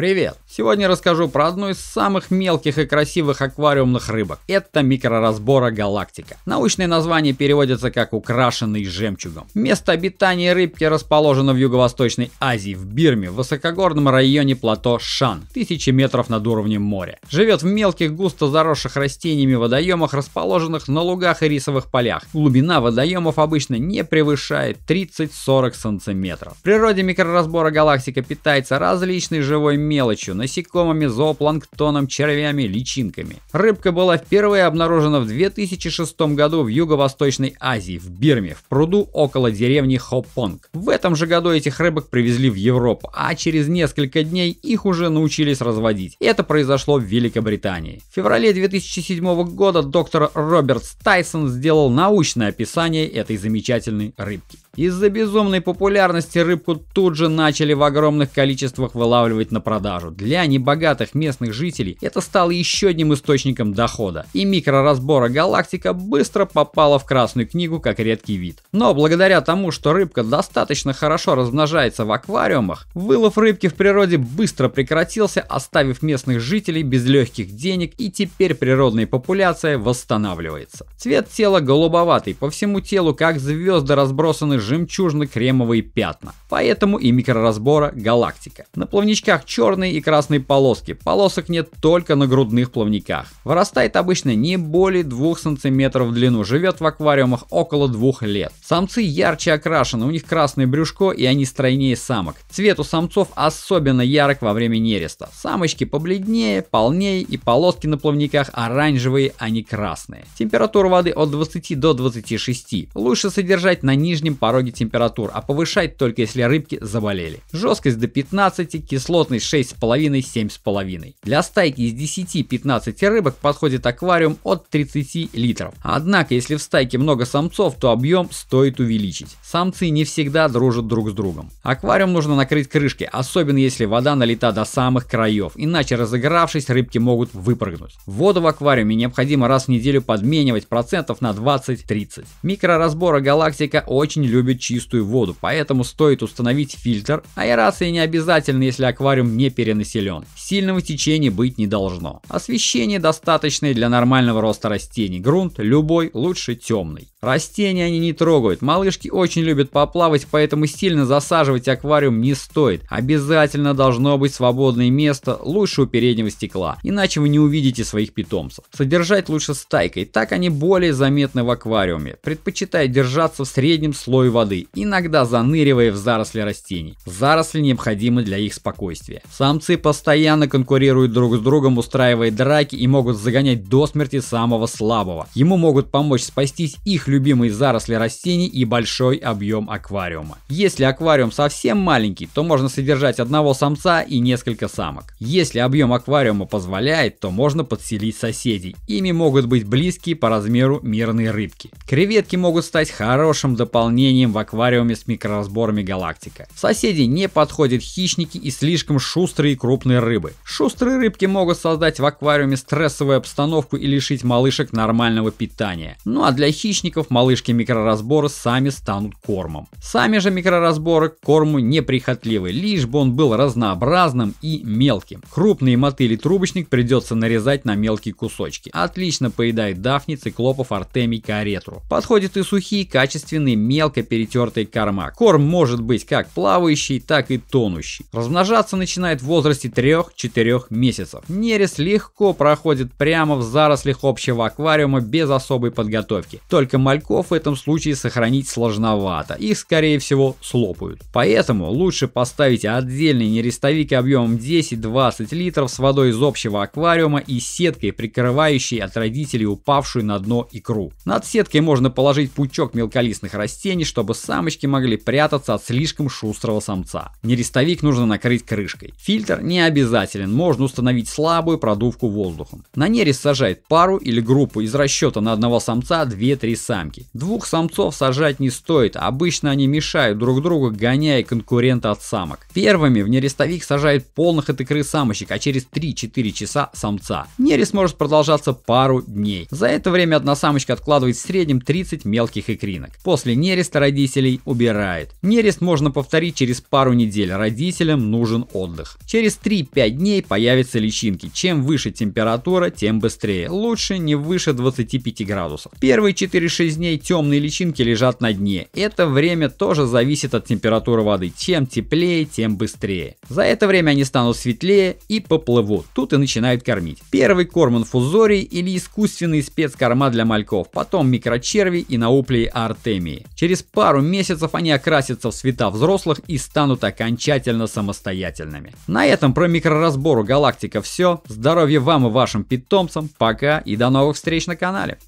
Привет! Сегодня расскажу про одну из самых мелких и красивых аквариумных рыбок. Это микроразбора галактика. Научное название переводится как «украшенный жемчугом». Место обитания рыбки расположено в Юго-Восточной Азии, в Бирме, в высокогорном районе плато Шан, тысячи метров над уровнем моря. Живет в мелких, густо заросших растениями водоемах, расположенных на лугах и рисовых полях. Глубина водоемов обычно не превышает 30-40 сантиметров. В природе микроразбора галактика питается различной живой мелочью, насекомыми, зоопланктоном, червями, личинками. Рыбка была впервые обнаружена в 2006 году в Юго-Восточной Азии, в Бирме, в пруду около деревни Хопонг. В этом же году этих рыбок привезли в Европу, а через несколько дней их уже научились разводить. Это произошло в Великобритании. В феврале 2007 года доктор Роберт Стайсон сделал научное описание этой замечательной рыбки. Из-за безумной популярности рыбку тут же начали в огромных количествах вылавливать на продажу. Для небогатых местных жителей это стало еще одним источником дохода, и микроразбора галактика быстро попала в Красную книгу как редкий вид. Но благодаря тому, что рыбка достаточно хорошо размножается в аквариумах, вылов рыбки в природе быстро прекратился, оставив местных жителей без легких денег, и теперь природная популяция восстанавливается. Цвет тела голубоватый, по всему телу как звезды разбросаны жемчужно-кремовые пятна, поэтому и микроразбора галактика. На плавничках черные и красные полоски, полосок нет только на грудных плавниках. Вырастает обычно не более 2 см в длину, живет в аквариумах около 2 лет. Самцы ярче окрашены, у них красное брюшко и они стройнее самок. Цвет у самцов особенно ярок во время нереста. Самочки побледнее, полнее и полоски на плавниках оранжевые, а не красные. Температура воды от 20 до 26. Лучше содержать на нижнем по пороге температур, а повышать только если рыбки заболели. Жесткость до 15, кислотность 6,5-7,5. Для стайки из 10-15 рыбок подходит аквариум от 30 литров. Однако, если в стайке много самцов, то объем стоит увеличить. Самцы не всегда дружат друг с другом. Аквариум нужно накрыть крышкой, особенно если вода налита до самых краев, иначе разыгравшись, рыбки могут выпрыгнуть. Воду в аквариуме необходимо раз в неделю подменивать процентов на 20-30. Микроразборы галактика очень любит любит чистую воду, поэтому стоит установить фильтр, аэрация не обязательно, если аквариум не перенаселен. Сильного течения быть не должно. Освещение достаточное для нормального роста растений, грунт любой, лучше темный. Растения они не трогают, малышки очень любят поплавать, поэтому сильно засаживать аквариум не стоит. Обязательно должно быть свободное место, лучше у переднего стекла, иначе вы не увидите своих питомцев. Содержать лучше стайкой, так они более заметны в аквариуме. Предпочитает держаться в среднем слое глубокой воды, иногда заныривая в заросли растений. Заросли необходимы для их спокойствия. Самцы постоянно конкурируют друг с другом, устраивая драки и могут загонять до смерти самого слабого. Ему могут помочь спастись их любимые заросли растений и большой объем аквариума. Если аквариум совсем маленький, то можно содержать одного самца и несколько самок. Если объем аквариума позволяет, то можно подселить соседей. Ими могут быть близкие по размеру мирные рыбки. Креветки могут стать хорошим дополнением в аквариуме с микроразборами галактика. соседи не подходят хищники и слишком шустрые крупные рыбы. Шустрые рыбки могут создать в аквариуме стрессовую обстановку и лишить малышек нормального питания. Ну а для хищников малышки микроразборы сами станут кормом. Сами же микроразборы к корму неприхотливы, лишь бы он был разнообразным и мелким. Крупные мотыли трубочник придется нарезать на мелкие кусочки. Отлично поедает дафни, циклопов, артемий, каретру. Подходят и сухие, качественные, мелко перетертые корма. Корм может быть как плавающий, так и тонущий. Размножаться начинает в возрасте 3-4 месяцев. Нерест легко проходит прямо в зарослях общего аквариума без особой подготовки. Только мальков в этом случае сохранить сложновато. Их, скорее всего, слопают. Поэтому лучше поставить отдельный нерестовик объемом 10-20 литров с водой из общего аквариума и сеткой, прикрывающей от родителей упавшую на дно икру. Над сеткой можно положить пучок мелколистных растений, чтобы чтобы самочки могли прятаться от слишком шустрого самца. Нерестовик нужно накрыть крышкой. Фильтр не обязателен, можно установить слабую продувку воздухом. На нерест сажает пару или группу из расчета на одного самца 2-3 самки. Двух самцов сажать не стоит, обычно они мешают друг другу, гоняя конкурента от самок. Первыми в нерестовик сажают полных от икры самочек, а через 3-4 часа самца. Нерест может продолжаться пару дней. За это время одна самочка откладывает в среднем 30 мелких икринок. После нереста родителей убирает. Нерест можно повторить через пару недель, родителям нужен отдых. Через 3-5 дней появятся личинки, чем выше температура, тем быстрее, лучше не выше 25 градусов. Первые 4-6 дней темные личинки лежат на дне, это время тоже зависит от температуры воды, чем теплее, тем быстрее. За это время они станут светлее и поплывут, тут и начинают кормить. Первый корм инфузорий или искусственный спецкорма для мальков, потом микрочерви и науплии артемии. Через пару месяцев они окрасятся в цвета взрослых и станут окончательно самостоятельными. На этом про микроразбору галактика все. Здоровья вам и вашим питомцам. Пока и до новых встреч на канале.